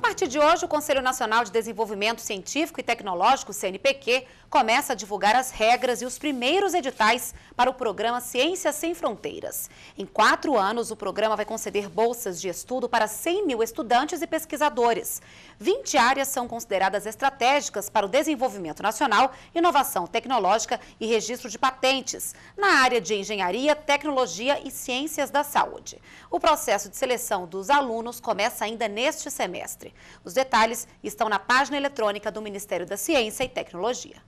partir de hoje, o Conselho Nacional de Desenvolvimento Científico e Tecnológico, CNPq, começa a divulgar as regras e os primeiros editais para o programa Ciências Sem Fronteiras. Em quatro anos, o programa vai conceder bolsas de estudo para 100 mil estudantes e pesquisadores. 20 áreas são consideradas estratégicas para o desenvolvimento nacional, inovação tecnológica e registro de patentes, na área de engenharia, tecnologia e ciências da saúde. O processo de seleção dos alunos começa ainda neste semestre. Os detalhes estão na página eletrônica do Ministério da Ciência e Tecnologia.